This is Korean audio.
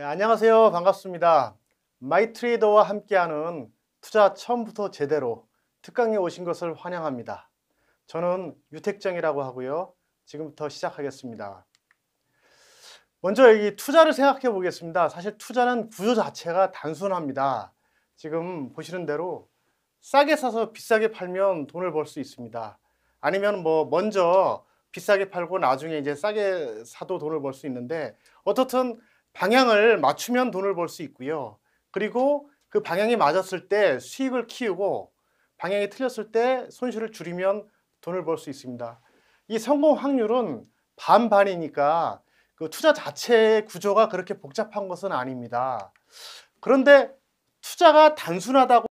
네, 안녕하세요. 반갑습니다. 마이트레이더와 함께하는 투자 처음부터 제대로 특강에 오신 것을 환영합니다. 저는 유택정이라고 하고요. 지금부터 시작하겠습니다. 먼저 여기 투자를 생각해 보겠습니다. 사실 투자는 구조 자체가 단순합니다. 지금 보시는 대로 싸게 사서 비싸게 팔면 돈을 벌 수 있습니다. 아니면 뭐 먼저 비싸게 팔고 나중에 이제 싸게 사도 돈을 벌 수 있는데 어떻든 방향을 맞추면 돈을 벌 수 있고요. 그리고 그 방향이 맞았을 때 수익을 키우고 방향이 틀렸을 때 손실을 줄이면 돈을 벌 수 있습니다. 이 성공 확률은 반반이니까 그 투자 자체의 구조가 그렇게 복잡한 것은 아닙니다. 그런데 투자가 단순하다고